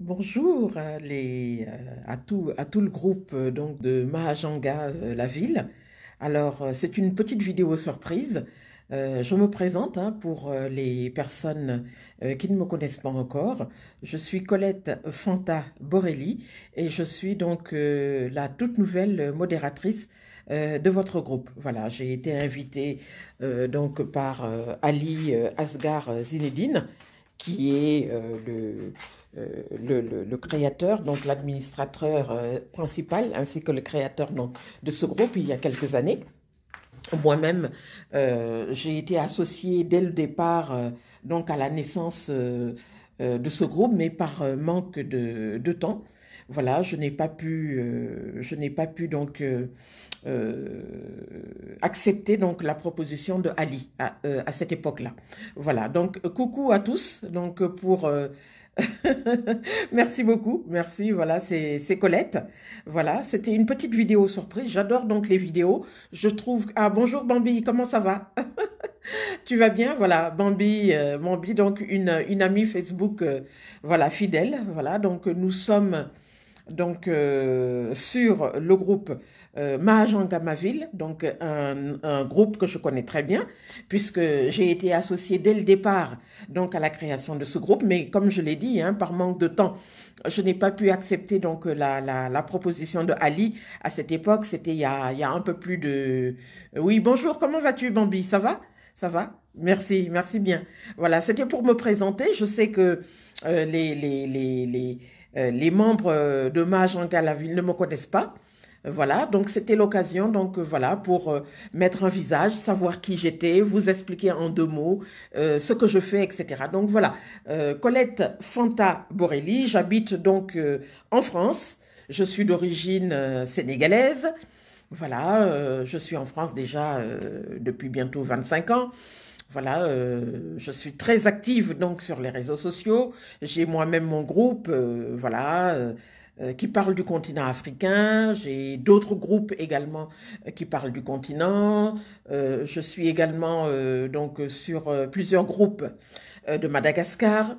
Bonjour euh, à, tout, le groupe euh, donc, de Mahajanga euh, La Ville. Alors, c'est une petite vidéo surprise. je me présente hein, pour les personnes qui ne me connaissent pas encore. Je suis Colette Fanta Borelli et je suis donc la toute nouvelle modératrice de votre groupe. Voilà, j'ai été invitée donc par Ali Asgar Zinedine qui est le euh, le, créateur, donc l'administrateur euh, principal, ainsi que le créateur donc, de ce groupe il y a quelques années. Moi-même, euh, j'ai été associée dès le départ, donc à la naissance de ce groupe, mais par manque de, temps voilà, je n'ai pas pu, je n'ai pas pu donc accepter donc la proposition de Ali à, à cette époque-là. Voilà, donc coucou à tous, donc pour merci beaucoup, merci. Voilà, c'est Colette. Voilà, c'était une petite vidéo surprise. J'adore donc les vidéos. Je trouve. Ah bonjour Bambi, comment ça va Tu vas bien Voilà, Bambi, euh, Bambi, donc une, une amie Facebook, euh, voilà fidèle. Voilà, donc nous sommes donc euh, sur le groupe euh, en Maville, donc un, groupe que je connais très bien, puisque j'ai été associée dès le départ donc à la création de ce groupe, mais comme je l'ai dit, hein, par manque de temps, je n'ai pas pu accepter donc la, la, proposition de Ali à cette époque. C'était il, y a, il y a un peu plus de... Euh, oui, bonjour, comment vas-tu Bambi Ça va Ça va Merci, merci bien. Voilà, c'était pour me présenter. Je sais que euh, les, les, les, les, euh, les membres de Mahajan Gamaville ne me connaissent pas. Euh, voilà, donc c'était l'occasion, donc euh, voilà, pour euh, mettre un visage, savoir qui j'étais, vous expliquer en deux mots ce que je fais, etc. Donc voilà, Colette Fanta Borelli, j'habite donc en France, je suis d'origine sénégalaise, voilà, je suis en France déjà depuis bientôt 25 ans. Voilà, je suis très active donc sur les réseaux sociaux. J'ai moi-même mon groupe, voilà, euh, qui parlent du continent africain, j'ai d'autres groupes également euh, qui parlent du continent, euh, je suis également donc sur plusieurs groupes de Madagascar.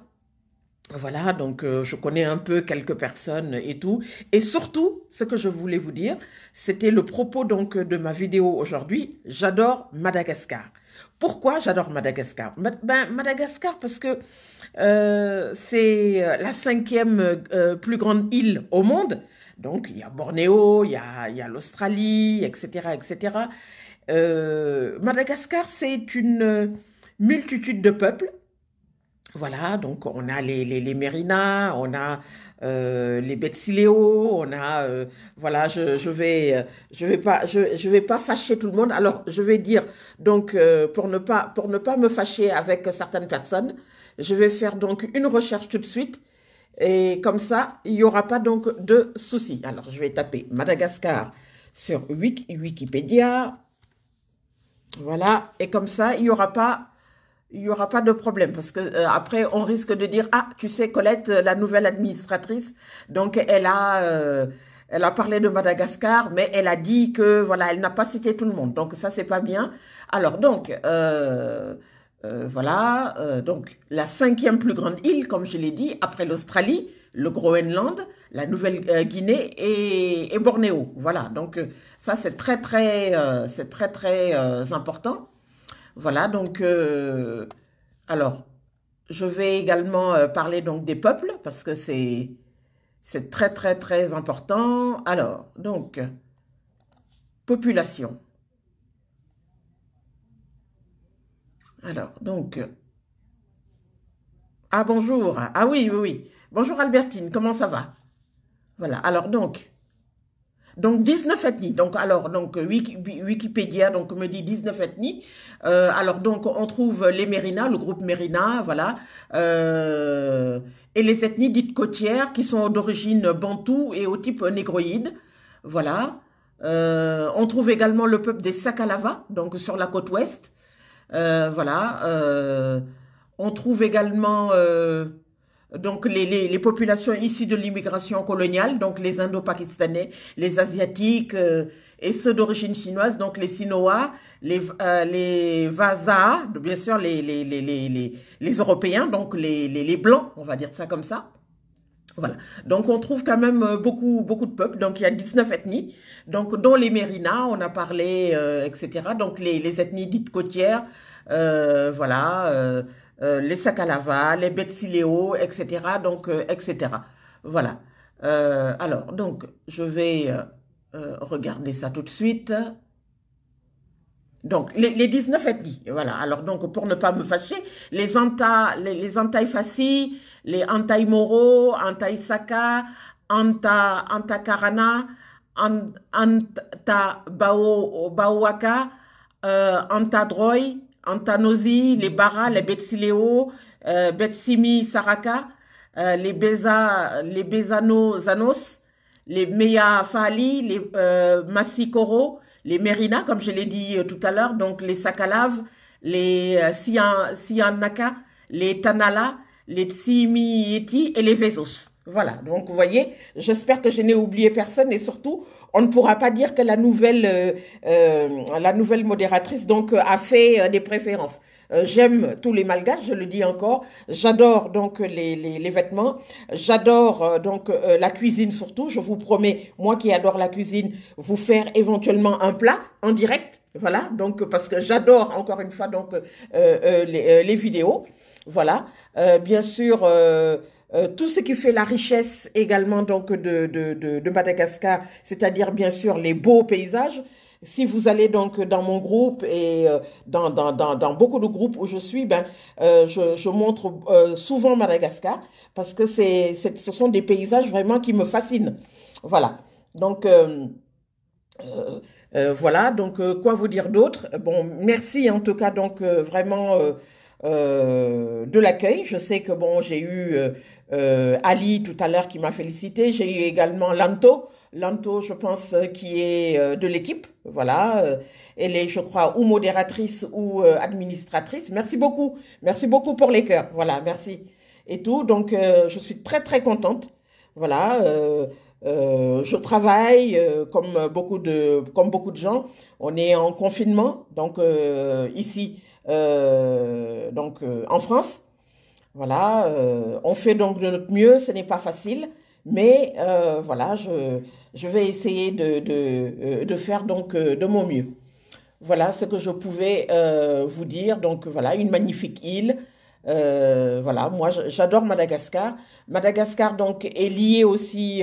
Voilà, donc je connais un peu quelques personnes et tout. Et surtout, ce que je voulais vous dire, c'était le propos donc de ma vidéo aujourd'hui. J'adore Madagascar. Pourquoi j'adore Madagascar ben, Madagascar parce que euh, c'est euh, la cinquième euh, plus grande île au monde. Donc, il y a Bornéo, il y a, l'Australie, etc., etc. Madagascar, c'est une multitude de peuples. Voilà, donc on a les, les, Mérinas, on a les Betsileo, on a voilà, je, je vais je vais pas je, vais pas fâcher tout le monde. Alors je vais dire donc pour ne pas pour ne pas me fâcher avec certaines personnes, je vais faire donc une recherche tout de suite. Et comme ça, il n'y aura pas donc de soucis. Alors, je vais taper Madagascar sur Wikipédia. Voilà. Et comme ça, il n'y aura pas il aura pas de problème parce que euh, après on risque de dire ah tu sais Colette la nouvelle administratrice donc elle a euh, elle a parlé de Madagascar mais elle a dit que voilà elle n'a pas cité tout le monde donc ça c'est pas bien alors donc euh, euh, voilà, euh, donc la cinquième plus grande île, comme je l'ai dit, après l'Australie, le Groenland, la Nouvelle-Guinée et, Bornéo. Voilà, donc euh, ça c'est très très, c'est très très important. Voilà, donc alors je vais également parler donc des peuples parce que c'est c'est très très très important. Alors donc population. Alors, donc... Ah, bonjour. Ah oui, oui, oui. Bonjour Albertine, comment ça va Voilà, alors donc... Donc 19 ethnies. Donc alors donc Wikipédia donc me dit 19 ethnies. Euh, alors donc on trouve les Mérina, le groupe Mérina, voilà, euh, et les ethnies dites côtières qui sont d'origine bantou et au type négroïde, voilà. Euh, on trouve également le peuple des Sakalava donc sur la côte ouest. Euh, voilà. Euh, on trouve également euh, donc les, les, populations issues de l'immigration coloniale, donc les Indo-Pakistanais, les Asiatiques et ceux d'origine chinoise, donc les Sinoas, les, euh, les Vasa, bien sûr les, les, les, les, les, Européens, donc les, les, les Blancs, on va dire ça comme ça. Voilà. Donc, on trouve quand même euh, beaucoup, beaucoup de peuples. Donc, il y a 19 ethnies. Donc, dont les Mérinas, on a parlé, euh, etc. Donc, les, les, ethnies dites côtières, euh, voilà, les Sakalava, les Betsileo, etc. Donc, etc. Voilà. alors, donc, je vais regarder ça tout de suite. Donc, les, les, 19 ethnies, voilà. Alors, donc, pour ne pas me fâcher, les Anta, les, les les Antaimoro, Moro, Anta, Antakarana, Anta Bao, Baoaka, euh, Anta Droy, Anta Nozi, les Bara, les Betsileo, euh, Betsimi Saraka, euh, les Beza, les Bezano Zanos, les Meya Fali, les euh, Massikoro, les Merina, comme je l'ai dit euh, tout à l'heure, donc les Sakalav, les euh, Sian, Sianaka, les Tanala, les Tsimieti et les Vezos. Voilà, donc vous voyez, j'espère que je n'ai oublié personne et surtout, on ne pourra pas dire que la nouvelle, euh, euh, la nouvelle modératrice donc euh, a fait des préférences. J'aime tous les malgaches, je le dis encore. J'adore donc les, les, les vêtements. J'adore donc la cuisine surtout. Je vous promets, moi qui adore la cuisine, vous faire éventuellement un plat en direct. Voilà, donc parce que j'adore encore une fois donc les, les vidéos. Voilà. Euh, bien sûr, euh, euh, tout ce qui fait la richesse également donc de, de, de, Madagascar, c'est-à-dire bien sûr les beaux paysages. Si vous allez donc dans mon groupe et dans, dans, dans, dans beaucoup de groupes où je suis, ben, je, je, montre souvent Madagascar parce que c'est, ce sont des paysages vraiment qui me fascinent. Voilà. Donc, voilà. Donc, quoi vous dire d'autre Bon, merci en tout cas donc vraiment euh, de l'accueil. Je sais que bon, j'ai eu euh, euh, Ali tout à l'heure qui m'a félicité. J'ai eu également Lanto. Lanto, je pense, qui est de l'équipe. Voilà. Elle est, je crois, ou modératrice ou administratrice. Merci beaucoup. Merci beaucoup pour les cœurs. Voilà, merci. Et tout. Donc, je suis très, très contente. Voilà. je travaille comme beaucoup de comme beaucoup de gens. On est en confinement, donc ici euh, donc euh, en France. Voilà, euh, on fait donc de notre mieux, ce n'est pas facile, mais voilà, je, je, vais essayer de, faire donc de mon mieux. Voilà ce que je pouvais vous dire. Donc voilà, une magnifique île. voilà, moi j'adore Madagascar. Madagascar donc est lié aussi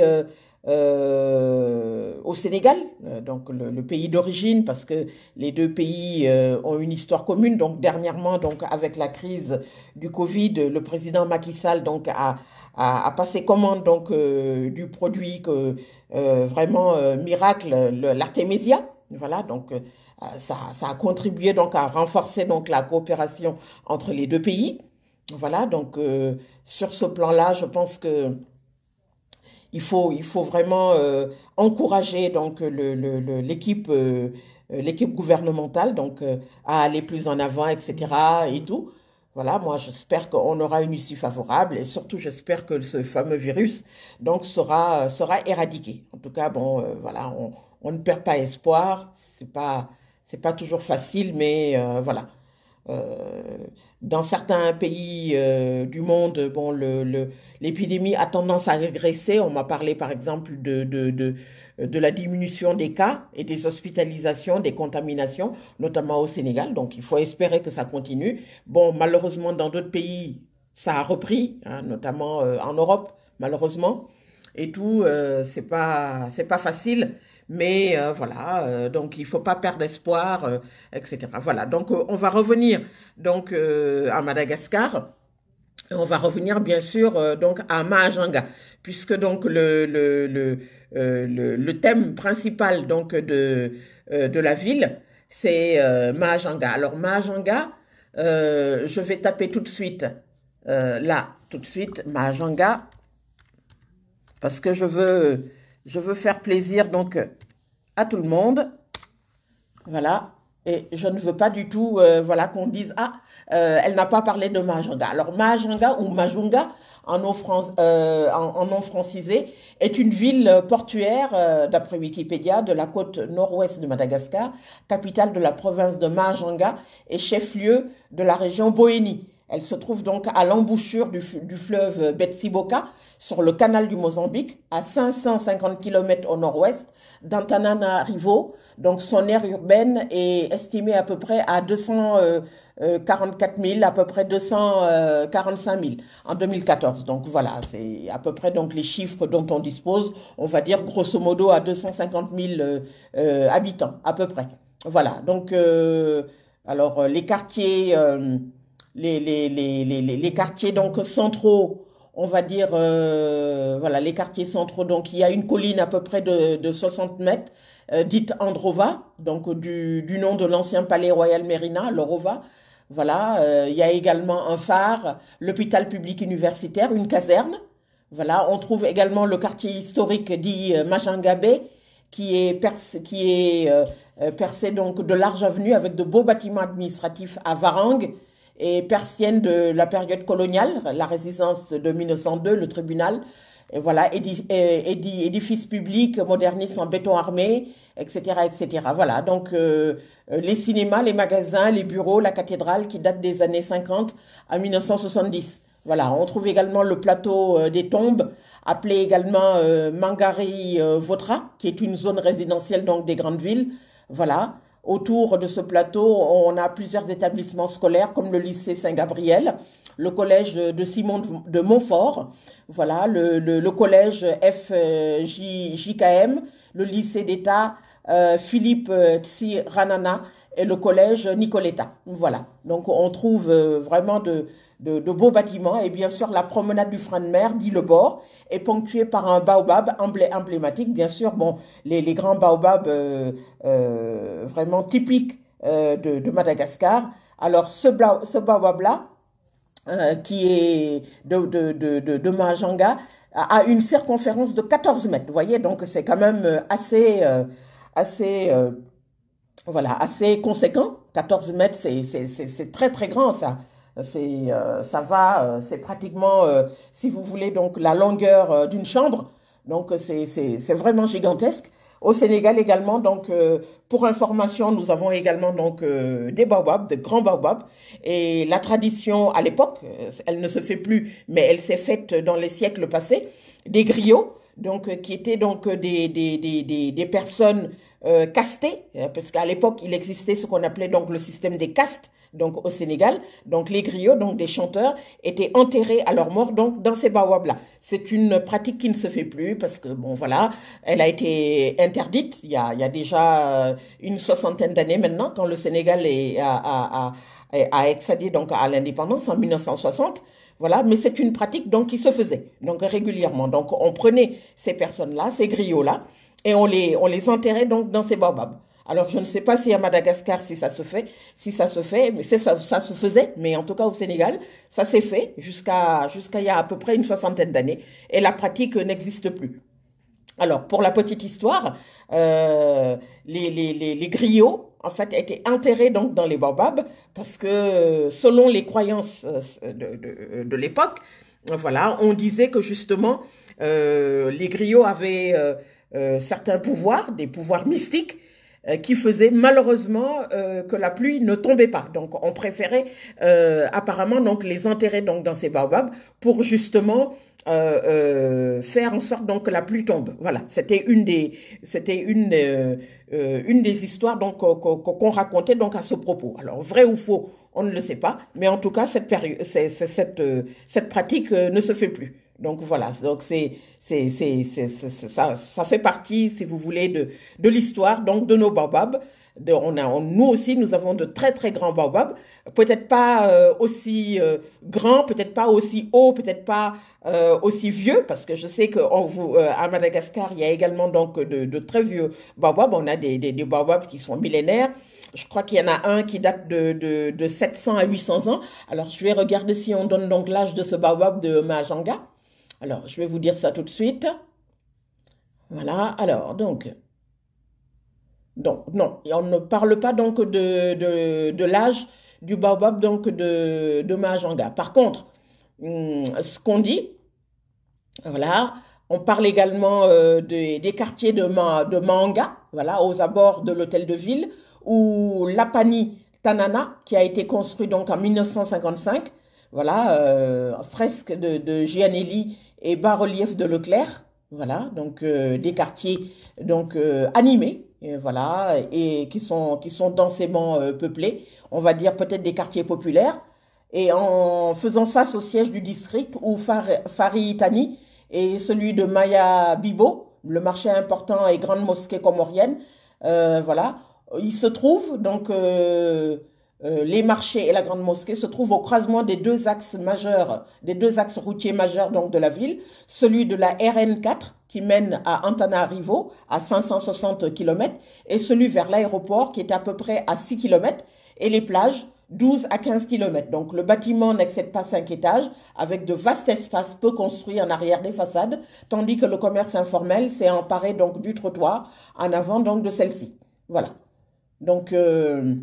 euh, au Sénégal, euh, donc le, pays d'origine, parce que les deux pays euh, ont une histoire commune. Donc dernièrement, donc avec la crise du Covid, le président Macky Sall donc a, a, passé commande donc du produit que vraiment miracle, l'artémisia. Voilà, donc ça, ça a contribué donc à renforcer donc la coopération entre les deux pays. Voilà, donc sur ce plan-là, je pense que il faut, il faut vraiment euh, encourager donc le, le, le, l'équipe euh, euh, l'équipe gouvernementale donc à aller plus en avant, etc. et tout. Voilà, moi j'espère qu'on aura une issue favorable et surtout j'espère que ce fameux virus donc sera sera éradiqué. En tout cas, bon, voilà, on, on, ne perd pas espoir. C'est pas c'est pas toujours facile, mais voilà. Euh, dans certains pays euh, du monde, bon, l'épidémie le, l'épidémie a tendance à régresser. On m'a parlé par exemple de, de, de, de, la diminution des cas et des hospitalisations, des contaminations, notamment au Sénégal. Donc il faut espérer que ça continue. Bon, malheureusement, dans d'autres pays, ça a repris, hein, notamment euh, en Europe, malheureusement. Et tout, euh, c'est pas, c'est pas facile mais euh, voilà, euh, donc il faut pas perdre espoir, euh, etc. Voilà, donc on va revenir donc à Madagascar. On va revenir bien sûr donc à Mahajanga, puisque donc le, le, le, le, thème principal donc de, de la ville, c'est Mahajanga. Alors Mahajanga, je vais taper tout de suite, là, tout de suite, Mahajanga, parce que je veux je veux faire plaisir donc euh, à tout le monde. Voilà. Et je ne veux pas du tout euh, voilà, qu'on dise, ah, euh, elle n'a pas parlé de Majunga. Alors Majunga ou Majunga, en nom, en, nom francisé, est une ville portuaire, d'après Wikipédia, de la côte nord-ouest de Madagascar, capitale de la province de Majunga et chef-lieu de la région Bohénie. Elle se trouve donc à l'embouchure du, fleuve Betsiboka, sur le canal du Mozambique, à 550 km au nord-ouest d'Antananarivo. Donc son aire urbaine est estimée à peu près à 244 000, euh, euh, à peu près 245 000 euh, en 2014. Donc voilà, c'est à peu près donc les chiffres dont on dispose. On va dire grosso modo à 250 000 habitants, à peu près. Voilà, donc alors les quartiers les, les, les, les, quartiers donc centraux, on va dire, euh, voilà, les quartiers centraux. Donc, il y a une colline à peu près de, de 60 mètres, euh, dite Androva, donc du, du nom de l'ancien palais royal Merina, l'Orova. Voilà, euh, il y a également un phare, l'hôpital public universitaire, une caserne. Voilà, on trouve également le quartier historique dit Machangabe, qui est, percé, qui est percé donc de larges avenues avec de beaux bâtiments administratifs à Varang et persienne de la période coloniale, la résistance de 1902, le tribunal, et voilà, édifice public moderniste en béton armé, etc., etc. Voilà, donc euh, euh, les cinémas, les magasins, les bureaux, la cathédrale qui date des années 50 à 1970. Voilà, on trouve également le plateau euh, des tombes, appelé également euh, Mangari Votra, qui est une zone résidentielle donc des grandes villes. Voilà, Autour de ce plateau, on a plusieurs établissements scolaires comme le lycée Saint-Gabriel, le collège de Simon de Montfort, voilà, le, le, collège FJKM, le lycée d'État euh, Philippe euh, Tsiranana et le collège Nicoletta. Voilà. Donc on trouve euh, vraiment de, de, beaux bâtiments et bien sûr la promenade du frein de mer, dit le bord, est ponctuée par un baobab emblématique. Bien sûr, bon, les, les grands baobabs euh, euh, vraiment typiques de, Madagascar. Alors ce, ce baobab-là, qui est de, de, de, de Mahajanga, a une circonférence de 14 mètres. Vous voyez, donc c'est quand même assez, assez voilà, assez conséquent. 14 mètres, c'est très très grand ça. C'est euh, ça va, euh, c'est pratiquement, euh, si vous voulez, donc la longueur d'une chambre. Donc c'est vraiment gigantesque. Au Sénégal également, donc pour information, nous avons également donc des baobabs, des grands baobabs. Et la tradition à l'époque, elle ne se fait plus, mais elle s'est faite dans les siècles passés, des griots, donc qui étaient donc des, des, des, des personnes euh, castés, hein, parce qu'à l'époque, il existait ce qu'on appelait donc le système des castes, donc au Sénégal. Donc les griots, donc des chanteurs, étaient enterrés à leur mort donc dans ces baobabs-là. C'est une pratique qui ne se fait plus parce que, bon, voilà, elle a été interdite il y a, il y a déjà euh, une soixantaine d'années maintenant, quand le Sénégal est, a, a, a, excédé donc à l'indépendance en 1960. Voilà, mais c'est une pratique donc qui se faisait donc régulièrement. Donc on prenait ces personnes-là, ces griots-là, et on les, on les enterrait donc dans ces baobabs. Alors je ne sais pas si à Madagascar si ça se fait, si ça se fait, mais ça, ça se faisait, mais en tout cas au Sénégal, ça s'est fait jusqu'à jusqu'à il y a à peu près une soixantaine d'années et la pratique n'existe plus. Alors pour la petite histoire, euh, les, les, les, les, griots en fait étaient enterrés donc dans les baobabs parce que selon les croyances euh, de, de, de l'époque, voilà, on disait que justement euh, les griots avaient euh, euh, certains pouvoirs, des pouvoirs mystiques, euh, qui faisaient malheureusement euh, que la pluie ne tombait pas. Donc on préférait apparemment donc les enterrer donc dans ces baobabs pour justement faire en sorte donc que la pluie tombe. Voilà, c'était une des c'était une une des histoires donc qu'on racontait donc à ce propos. Alors vrai ou faux, on ne le sait pas, mais en tout cas cette période, cette cette pratique ne se fait plus. Donc voilà, donc c'est c'est c'est ça ça fait partie si vous voulez de de l'histoire donc de nos baobabs. De, on a on, nous aussi nous avons de très très grands baobabs, peut-être pas euh, aussi euh, grands, peut-être pas aussi hauts, peut-être pas euh, aussi vieux parce que je sais que on vous euh, à Madagascar, il y a également donc de, de très vieux baobabs, on a des des, baobabs qui sont millénaires. Je crois qu'il y en a un qui date de, de, de 700 à 800 ans. Alors, je vais regarder si on donne donc l'âge de ce baobab de Mahajanga. Alors, je vais vous dire ça tout de suite. Voilà, alors, donc, donc, non, on ne parle pas donc de, l'âge du baobab, donc de, de Par contre, hum, ce qu'on dit, voilà, on parle également euh, des, quartiers de, de Manga, voilà, aux abords de l'hôtel de ville, où Lapani Tanana, qui a été construit donc en 1955, voilà, euh, fresque de Gianelli et bas-relief de Leclerc. Voilà, donc euh, des quartiers donc euh, animés, et euh, voilà, et qui sont qui sont densément peuplés. On va dire peut-être des quartiers populaires. Et en faisant face au siège du district où Fari et celui de Maya Bibo, le marché important et grande mosquée comorienne, voilà, il se trouve donc euh, les marchés et la grande mosquée se trouvent au croisement des deux axes majeurs, des deux axes routiers majeurs donc de la ville, celui de la RN4 qui mène à Antananarivo à 560 km et celui vers l'aéroport qui est à peu près à 6 km et les plages 12 à 15 km. Donc le bâtiment n'excède pas 5 étages avec de vastes espaces peu construits en arrière des façades, tandis que le commerce informel s'est emparé donc du trottoir en avant donc de celle-ci. Voilà. Donc euh,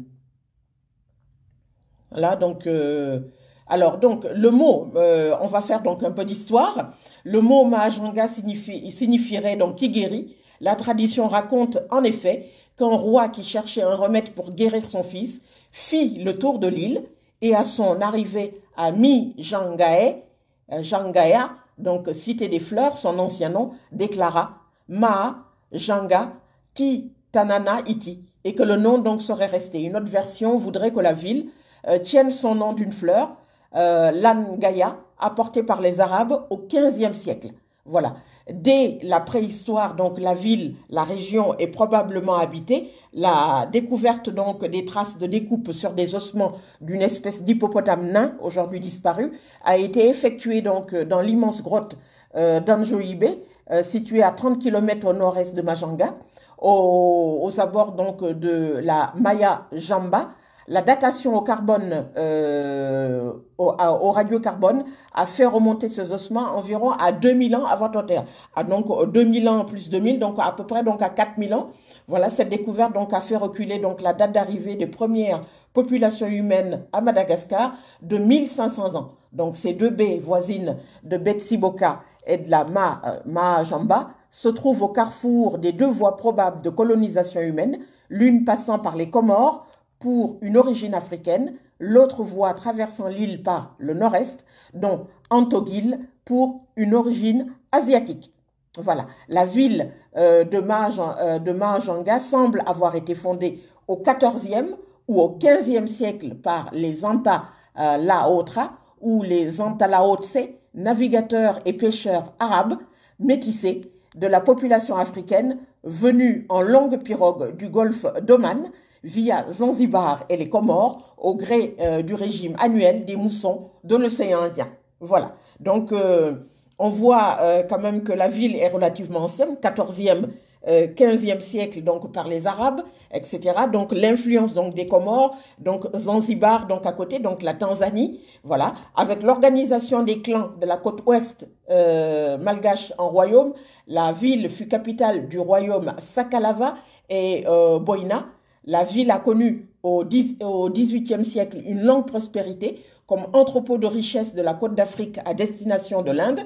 Là, donc, euh, alors, donc, le mot, euh, on va faire donc un peu d'histoire. Le mot Mahajanga signifie, signifierait donc qui guérit. La tradition raconte en effet qu'un roi qui cherchait un remède pour guérir son fils fit le tour de l'île et à son arrivée à Mi-Jangae, euh, Jangaya, donc cité des fleurs, son ancien nom, déclara Mahajanga Janga Ti Tanana Iti et que le nom donc serait resté. Une autre version voudrait que la ville euh, tiennent son nom d'une fleur, euh, l'angaya, apportée par les Arabes au XVe siècle. Voilà. Dès la préhistoire, donc la ville, la région est probablement habitée. La découverte donc des traces de découpe sur des ossements d'une espèce d'hippopotame nain, aujourd'hui disparu, a été effectuée donc dans l'immense grotte euh, euh située à 30 km au nord-est de Majanga, aux, aux abords donc de la Maya Jamba, la datation au carbone, euh, au, au radiocarbone, a fait remonter ces ossements environ à 2000 ans avant notre terre. Ah, donc euh, donc 2000 ans plus 2000, donc à peu près donc à 4000 ans. Voilà, cette découverte donc a fait reculer donc la date d'arrivée des premières populations humaines à Madagascar de 1500 ans. Donc ces deux baies voisines de Betsiboka et de la Ma, euh, se trouvent au carrefour des deux voies probables de colonisation humaine, l'une passant par les Comores, pour une origine africaine, l'autre voie traversant l'île par le nord-est, dont Antogil pour une origine asiatique. Voilà, la ville euh, de, Majanga euh, semble avoir été fondée au 14e ou au 15e siècle par les Anta la euh, Laotra ou les Anta Laotse, navigateurs et pêcheurs arabes métissés de la population africaine venue en longue pirogue du golfe d'Oman via Zanzibar et les Comores au gré euh, du régime annuel des moussons de l'océan Indien. Voilà. Donc, euh, on voit euh, quand même que la ville est relativement ancienne, 14e, 15e siècle, donc par les Arabes, etc. Donc, l'influence donc des Comores, donc Zanzibar, donc à côté, donc la Tanzanie, voilà, avec l'organisation des clans de la côte ouest malgache en royaume, la ville fut capitale du royaume Sakalava et Boina la ville a connu au XVIIIe siècle une longue prospérité comme entrepôt de richesses de la côte d'Afrique à destination de l'Inde.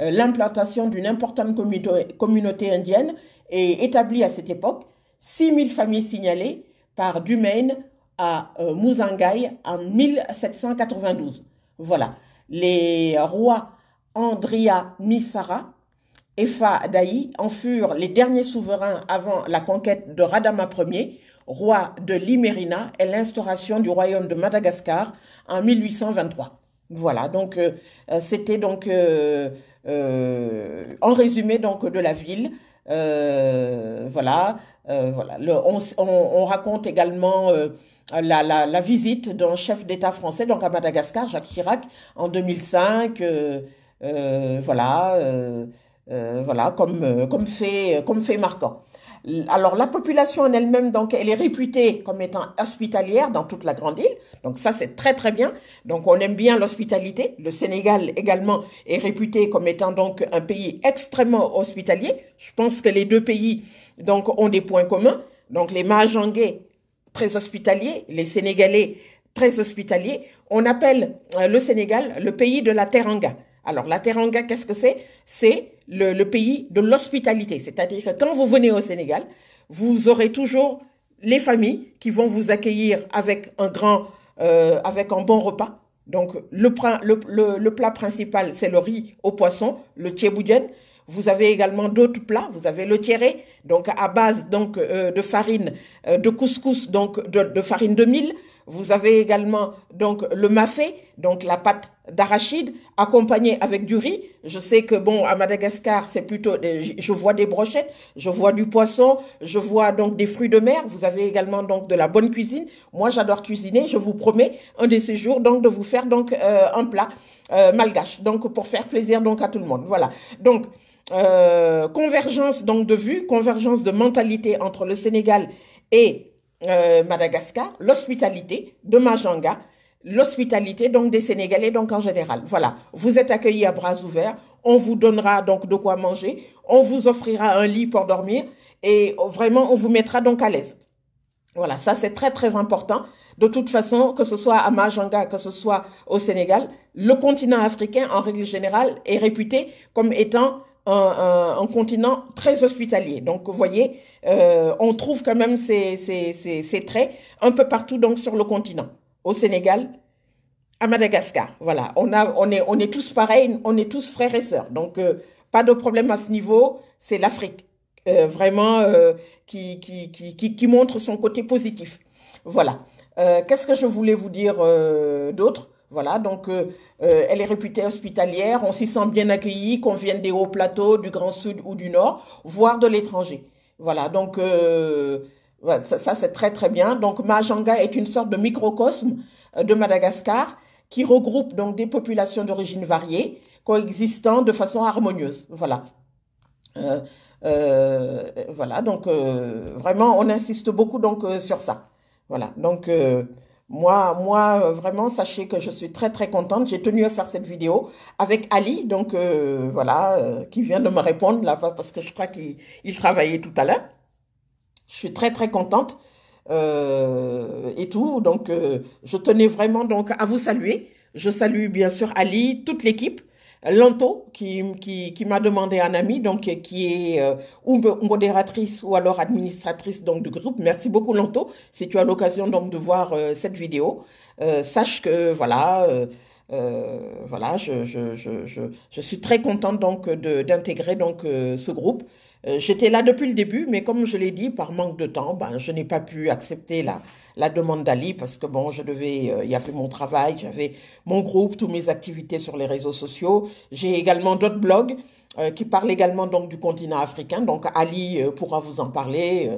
Euh, l'implantation d'une importante communauté indienne est établie à cette époque. 6000 familles signalées par Dumaine à euh, Mouzangaï en 1792. Voilà. Les rois Andria Misara et Fadaï en furent les derniers souverains avant la conquête de Radama Ier roi de l'Imerina, et l'instauration du royaume de Madagascar en 1823. Voilà, donc euh, euh, c'était donc euh, en résumé donc de la ville. voilà, voilà. on, raconte également la, visite d'un chef d'État français donc à Madagascar, Jacques Chirac, en 2005. voilà, voilà comme comme fait comme fait marquant. Alors la population en elle-même, donc, elle est réputée comme étant hospitalière dans toute la grande île. Donc ça, c'est très très bien. Donc on aime bien l'hospitalité. Le Sénégal également est réputé comme étant donc un pays extrêmement hospitalier. Je pense que les deux pays donc ont des points communs. Donc les Mahajangais très hospitaliers, les Sénégalais très hospitaliers. On appelle euh, le Sénégal le pays de la teranga. Alors la teranga, qu'est-ce que c'est C'est le, pays de l'hospitalité. C'est-à-dire que quand vous venez au Sénégal, vous aurez toujours les familles qui vont vous accueillir avec un grand, euh, avec un bon repas. Donc le, plat principal, c'est le riz au poisson, le tchéboudjen. Vous avez également d'autres plats. Vous avez le tiéré, donc à base donc euh, de farine euh, de couscous, donc de, de farine de mil. Vous avez également donc le mafé, donc la pâte d'arachide accompagnée avec du riz. Je sais que bon à Madagascar, c'est plutôt je vois des brochettes, je vois du poisson, je vois donc des fruits de mer. Vous avez également donc de la bonne cuisine. Moi, j'adore cuisiner, je vous promets un de ces jours donc de vous faire donc euh, un plat euh, malgache. Donc pour faire plaisir donc à tout le monde. Voilà. Donc euh, convergence donc de vue, convergence de mentalité entre le Sénégal et euh, Madagascar, l'hospitalité de Majanga, l'hospitalité donc des Sénégalais donc en général. Voilà, vous êtes accueillis à bras ouverts, on vous donnera donc de quoi manger, on vous offrira un lit pour dormir et vraiment on vous mettra donc à l'aise. Voilà, ça c'est très très important. De toute façon, que ce soit à Majanga, que ce soit au Sénégal, le continent africain en règle générale est réputé comme étant un, continent très hospitalier. Donc, vous voyez, euh, on trouve quand même ces, ces, ces, traits un peu partout donc sur le continent. Au Sénégal, à Madagascar, voilà. On, a, on, est, on est tous pareils, on est tous frères et sœurs. Donc, euh, pas de problème à ce niveau, c'est l'Afrique. Euh, vraiment qui, qui, qui, qui, qui montre son côté positif. Voilà. Qu'est-ce que je voulais vous dire d'autre Voilà, donc euh, elle est réputée hospitalière, on s'y sent bien accueilli, qu'on vienne des hauts plateaux, du Grand Sud ou du Nord, voire de l'étranger. Voilà, donc euh, ça, c'est très très bien. Donc Majanga est une sorte de microcosme euh, de Madagascar qui regroupe donc des populations d'origine variée coexistant de façon harmonieuse. Voilà. voilà, donc vraiment, on insiste beaucoup donc sur ça. Voilà, donc moi, moi, euh, vraiment, sachez que je suis très, très contente. J'ai tenu à faire cette vidéo avec Ali, donc euh, voilà, euh, qui vient de me répondre là, parce que je crois qu'il travaillait tout à l'heure. Je suis très, très contente et tout. Donc, je tenais vraiment donc à vous saluer. Je salue bien sûr Ali, toute l'équipe. Lanto, qui, qui, qui m'a demandé un ami, donc qui est euh, ou modératrice ou alors administratrice donc du groupe. Merci beaucoup Lanto. Si tu as l'occasion donc de voir euh, cette vidéo, euh, sache que voilà, voilà, je je, je, je, je, suis très contente donc d'intégrer donc ce groupe. Euh, j'étais là depuis le début, mais comme je l'ai dit, par manque de temps, ben, je n'ai pas pu accepter la, la demande d'Ali parce que bon, je devais, euh, il y avait mon travail, j'avais mon groupe, toutes mes activités sur les réseaux sociaux. J'ai également d'autres blogs euh, qui parlent également donc du continent africain. Donc Ali pourra vous en parler.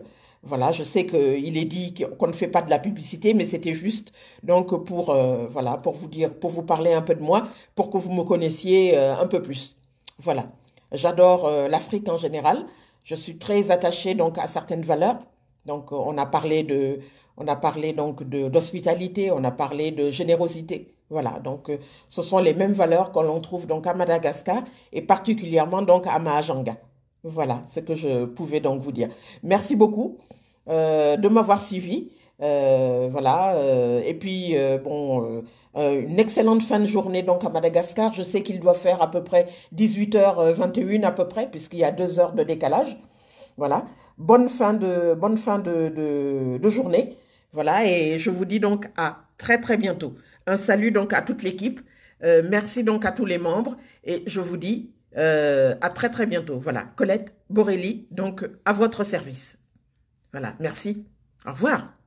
voilà, je sais qu'il est dit qu'on ne fait pas de la publicité, mais c'était juste donc pour voilà pour vous dire, pour vous parler un peu de moi, pour que vous me connaissiez un peu plus. Voilà. J'adore euh, l'Afrique en général. Je suis très attachée donc à certaines valeurs. Donc euh, on a parlé de, on a parlé donc d'hospitalité, on a parlé de générosité. Voilà, donc euh, ce sont les mêmes valeurs que l'on trouve donc à Madagascar et particulièrement donc à Mahajanga. Voilà ce que je pouvais donc vous dire. Merci beaucoup euh, de m'avoir suivi. Euh, voilà. Euh, et puis, euh, bon, une excellente fin de journée donc à Madagascar. Je sais qu'il doit faire à peu près 18h21 à peu près, puisqu'il y a deux heures de décalage. Voilà. Bonne fin de, bonne fin de, de, journée. Voilà. Et je vous dis donc à très très bientôt. Un salut donc à toute l'équipe. merci donc à tous les membres. Et je vous dis à très très bientôt. Voilà. Colette, Borelli, donc à votre service. Voilà. Merci. Au revoir.